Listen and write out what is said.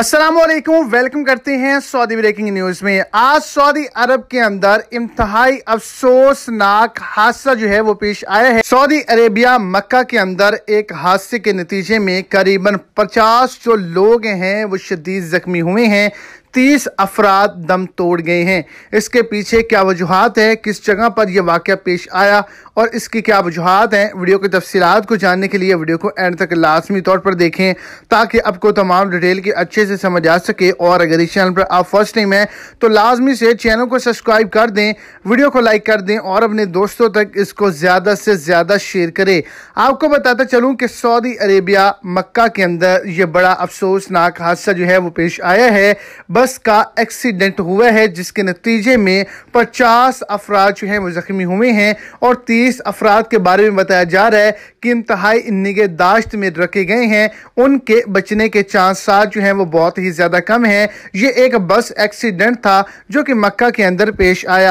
Aslam welcome करते हैं Saudi breaking news में आज सऊदी अरब के अंदर इंतहाई अफसोसनाक हादसा जो है वो पेश आया है सऊदी अरेबिया मक्का के अंदर एक हादसे के नतीजे में करीबन 50 जो लोग हैं वो शदीद जख्मी हुए हैं तीस अफराद दम तोड़ गए हैं इसके पीछे क्या वजूहत है किस जगह पर यह वाक़ पेश आया और इसकी क्या वजूहत हैं वीडियो की तफसीत को जानने के लिए वीडियो को एंड तक लाजमी तौर पर देखें ताकि आपको तमाम डिटेल की अच्छे से समझ आ सके और अगर इस चैनल पर आप फर्स्ट टाइम हैं तो लाजमी से चैनल को सब्सक्राइब कर दें वीडियो को लाइक कर दें और अपने दोस्तों तक इसको ज़्यादा से ज़्यादा शेयर करें आपको बताता चलूँ कि सऊदी अरेबिया मक्का के अंदर यह बड़ा अफसोसनाक हादसा जो है वो पेश आया है बस का एक्सीडेंट हुआ है जिसके नतीजे में 50 अफराद जो हैं वो ज़ख्मी हुए हैं और 30 अफराद के बारे में बताया जा रहा है कि इंतहाई निगहदाश्त में रखे गए हैं उनके बचने के चांस जो हैं वो बहुत ही ज़्यादा कम हैं ये एक बस एक्सीडेंट था जो कि मक्का के अंदर पेश आया